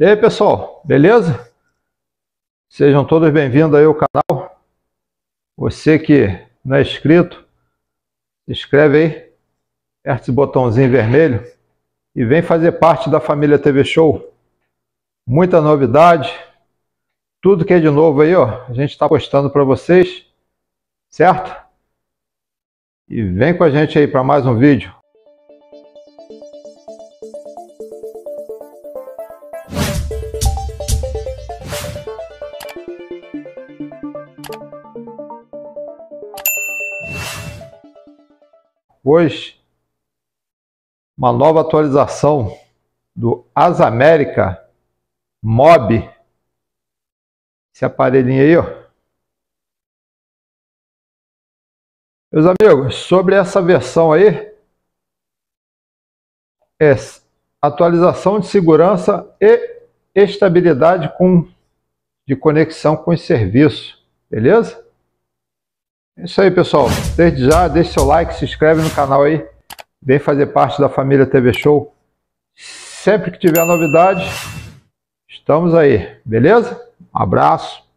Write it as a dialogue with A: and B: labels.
A: E aí pessoal, beleza? Sejam todos bem-vindos aí ao canal. Você que não é inscrito, se inscreve aí, aperta esse botãozinho vermelho e vem fazer parte da família TV Show. Muita novidade, tudo que é de novo aí, ó, a gente está postando para vocês, certo? E vem com a gente aí para mais um vídeo. hoje uma nova atualização do As
B: América Mob. Esse aparelhinho aí, ó. Meus amigos, sobre essa versão aí, é atualização de segurança
A: e estabilidade com, de conexão com serviço, beleza? É isso aí, pessoal. Desde já, deixe seu like, se inscreve no canal aí. Vem fazer parte da família TV Show. Sempre que tiver novidade, estamos aí. Beleza? Um abraço.